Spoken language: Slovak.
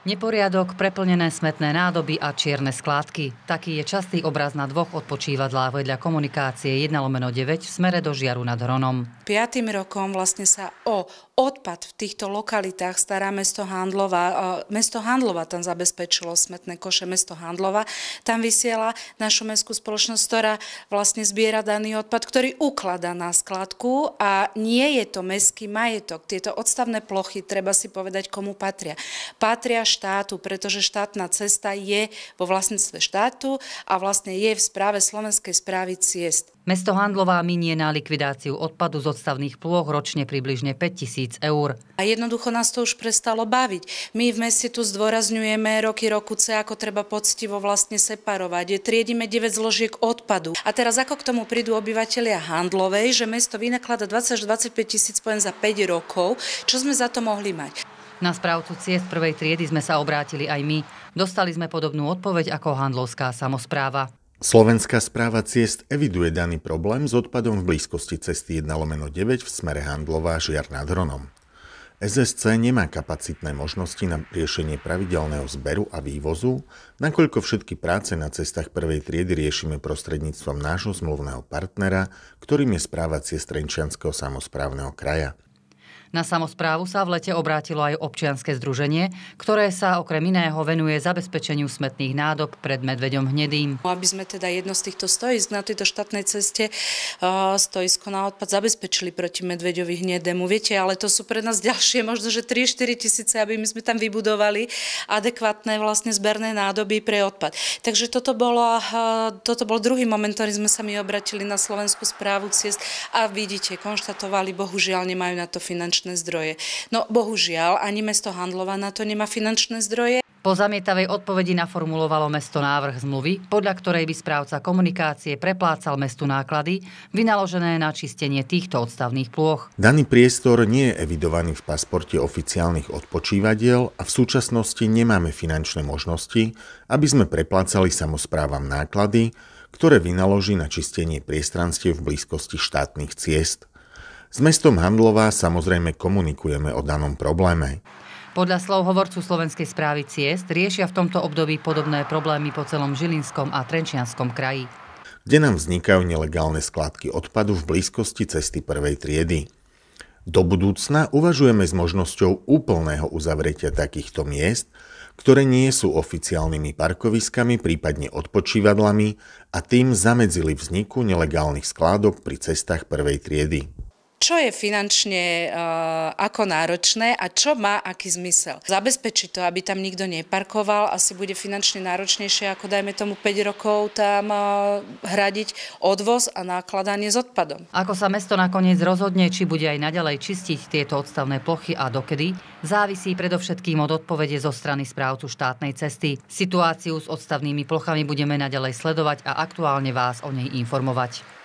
Neporiadok, preplnené smetné nádoby a čierne skládky. Taký je častý obraz na dvoch odpočívadlách vedľa komunikácie 1 lomeno 9 v smere do Žiaru nad Hronom. Piatým rokom vlastne sa o odpad v týchto lokalitách stará mesto Handlova. E, mesto Handlova tam zabezpečilo smetné koše, mesto Handlova. Tam vysiela našu mestskú spoločnosť, ktorá vlastne zbiera daný odpad, ktorý ukladá na skladku a nie je to mestský majetok. Tieto odstavné plochy, treba si povedať, komu patria. Patria štátu, pretože štátna cesta je vo vlastníctve štátu a vlastne je v správe Slovenskej správy ciest. Mesto Handlová minie na likvidáciu odpadu z odstavných plôch ročne približne 5000 eur. A jednoducho nás to už prestalo baviť. My v meste tu zdôrazňujeme roky rokuce, ako treba poctivo vlastne separovať. Triedime 9 zložiek odpadu. A teraz ako k tomu prídu obyvateľia Handlovej, že mesto vynaklada 20 25 tisíc poen za 5 rokov, čo sme za to mohli mať? Na správcu ciest prvej triedy sme sa obrátili aj my. Dostali sme podobnú odpoveď ako handlovská samozpráva. Slovenská správa ciest eviduje daný problém s odpadom v blízkosti cesty 1 lomeno 9 v smere Handlová žiar nad Hronom. SSC nemá kapacitné možnosti na riešenie pravidelného zberu a vývozu, nakoľko všetky práce na cestách prvej triedy riešime prostredníctvom nášho zmluvného partnera, ktorým je správa ciest Trenčianského samozprávneho kraja – na samozprávu sa v lete obrátilo aj občianske združenie, ktoré sa okrem iného venuje zabezpečeniu smetných nádob pred medveďom hnedým. No, aby sme teda jedno z týchto stojísk na tejto štátnej ceste stoisko na odpad zabezpečili proti medveďovi hnedému. Viete, ale to sú pre nás ďalšie možno, že 3-4 tisíce, aby my sme tam vybudovali adekvátne vlastne zberné nádoby pre odpad. Takže toto, bolo, toto bol druhý moment, ktorý sme sa my obratili na Slovensku správu ciest a vidíte, konštatovali, bohužiaľ nemajú na to finančné finančné zdroje. No bohužiaľ, ani mesto Handlova na to nemá finančné zdroje. Po zamietavej odpovedi naformulovalo mesto návrh zmluvy, podľa ktorej by správca komunikácie preplácal mestu náklady vynaložené na čistenie týchto odstavných plôch. Daný priestor nie je evidovaný v pasporte oficiálnych odpočívadiel a v súčasnosti nemáme finančné možnosti, aby sme preplácali samozprávam náklady, ktoré vynaloží na čistenie priestranstiev v blízkosti štátnych ciest s mestom Handlová samozrejme komunikujeme o danom probléme. Podľa slov hovorcu Slovenskej správy ciest riešia v tomto období podobné problémy po celom Žilinskom a Trenčianskom kraji kde nám vznikajú nelegálne skladky odpadu v blízkosti cesty prvej triedy. Do budúcna uvažujeme s možnosťou úplného uzavretia takýchto miest, ktoré nie sú oficiálnymi parkoviskami, prípadne odpočívadlami a tým zamedzili vzniku nelegálnych skládok pri cestách prvej triedy čo je finančne eh, ako náročné a čo má aký zmysel. Zabezpečiť to, aby tam nikto neparkoval, asi bude finančne náročnejšie, ako dajme tomu 5 rokov tam eh, hradiť odvoz a nákladanie s odpadom. Ako sa mesto nakoniec rozhodne, či bude aj naďalej čistiť tieto odstavné plochy a dokedy, závisí predovšetkým od odpovede zo strany správcu štátnej cesty. Situáciu s odstavnými plochami budeme naďalej sledovať a aktuálne vás o nej informovať.